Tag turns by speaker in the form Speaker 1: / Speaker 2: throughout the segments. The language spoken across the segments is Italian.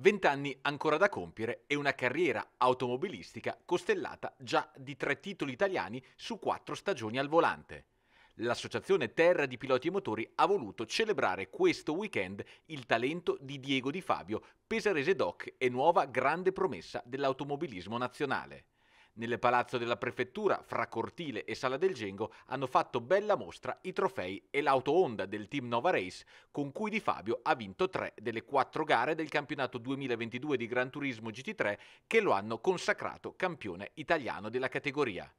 Speaker 1: Vent'anni ancora da compiere e una carriera automobilistica costellata già di tre titoli italiani su quattro stagioni al volante. L'associazione Terra di Piloti e Motori ha voluto celebrare questo weekend il talento di Diego Di Fabio, pesarese doc e nuova grande promessa dell'automobilismo nazionale. Nel palazzo della prefettura, fra Cortile e Sala del Gengo, hanno fatto bella mostra i trofei e l'auto Honda del team Nova Race, con cui Di Fabio ha vinto tre delle quattro gare del campionato 2022 di Gran Turismo GT3 che lo hanno consacrato campione italiano della categoria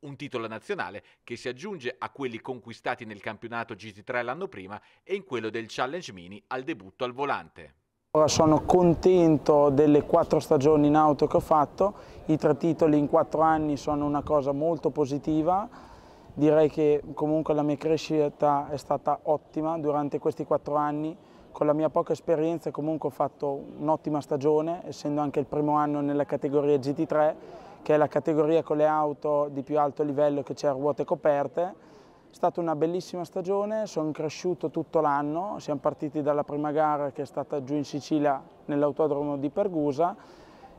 Speaker 1: un titolo nazionale che si aggiunge a quelli conquistati nel campionato GT3 l'anno prima e in quello del Challenge Mini al debutto al volante.
Speaker 2: Ora sono contento delle quattro stagioni in auto che ho fatto, i tre titoli in quattro anni sono una cosa molto positiva, direi che comunque la mia crescita è stata ottima durante questi quattro anni, con la mia poca esperienza comunque ho fatto un'ottima stagione, essendo anche il primo anno nella categoria GT3, che è la categoria con le auto di più alto livello che c'è a ruote coperte, è stata una bellissima stagione, sono cresciuto tutto l'anno, siamo partiti dalla prima gara che è stata giù in Sicilia nell'autodromo di Pergusa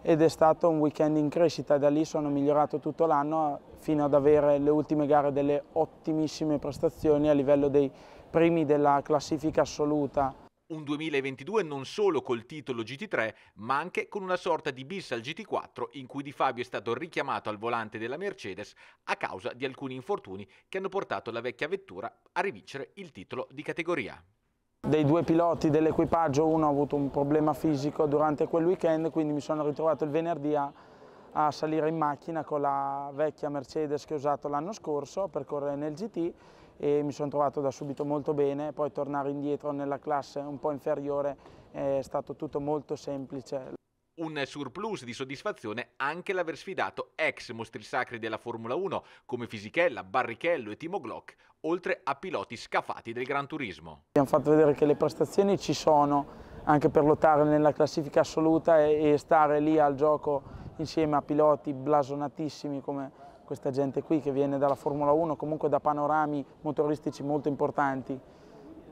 Speaker 2: ed è stato un weekend in crescita, da lì sono migliorato tutto l'anno fino ad avere le ultime gare delle ottimissime prestazioni a livello dei primi della classifica assoluta.
Speaker 1: Un 2022 non solo col titolo GT3, ma anche con una sorta di bis al GT4 in cui Di Fabio è stato richiamato al volante della Mercedes a causa di alcuni infortuni che hanno portato la vecchia vettura a rivincere il titolo di categoria.
Speaker 2: Dei due piloti dell'equipaggio uno ha avuto un problema fisico durante quel weekend, quindi mi sono ritrovato il venerdì a, a salire in macchina con la vecchia Mercedes che ho usato l'anno scorso per correre nel GT e mi sono trovato da subito molto bene, poi tornare indietro nella classe un po' inferiore eh, è stato tutto molto semplice.
Speaker 1: Un surplus di soddisfazione anche l'aver sfidato ex mostri sacri della Formula 1 come Fisichella, Barrichello e Timo Glock, oltre a piloti scafati del Gran Turismo.
Speaker 2: Abbiamo fatto vedere che le prestazioni ci sono anche per lottare nella classifica assoluta e, stare lì al gioco insieme a piloti blasonatissimi come questa gente qui che viene dalla Formula 1, comunque da panorami motoristici molto importanti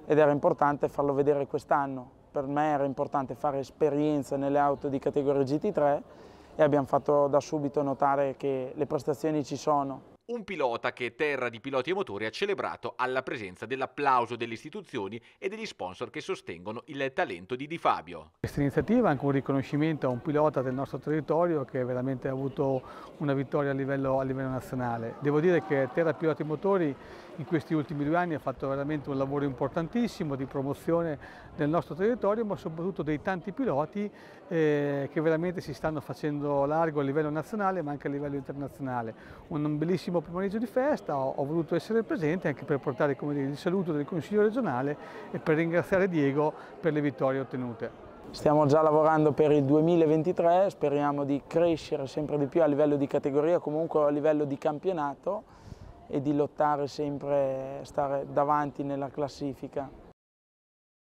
Speaker 2: ed era importante farlo vedere quest'anno. Per me era importante fare esperienza nelle auto di categoria GT3 e abbiamo fatto da subito notare che le prestazioni ci sono
Speaker 1: un pilota che, terra di piloti e motori, ha celebrato alla presenza dell'applauso delle istituzioni e degli sponsor che sostengono il talento di Di Fabio.
Speaker 3: Questa iniziativa è anche un riconoscimento a un pilota del nostro territorio che veramente ha avuto una vittoria a livello, a livello nazionale. Devo dire che Terra Piloti e Motori in questi ultimi due anni ha fatto veramente un lavoro importantissimo di promozione del nostro territorio, ma soprattutto dei tanti piloti eh, che veramente si stanno facendo largo a livello nazionale ma anche a livello internazionale. Un bellissimo lungo pomeriggio di festa, ho, ho voluto essere presente anche per portare dire, il saluto del Consiglio regionale e per ringraziare Diego per le vittorie
Speaker 2: ottenute. Stiamo già lavorando per il 2023, speriamo di crescere sempre di più a livello di categoria, comunque a livello di campionato e di lottare sempre, stare davanti nella classifica.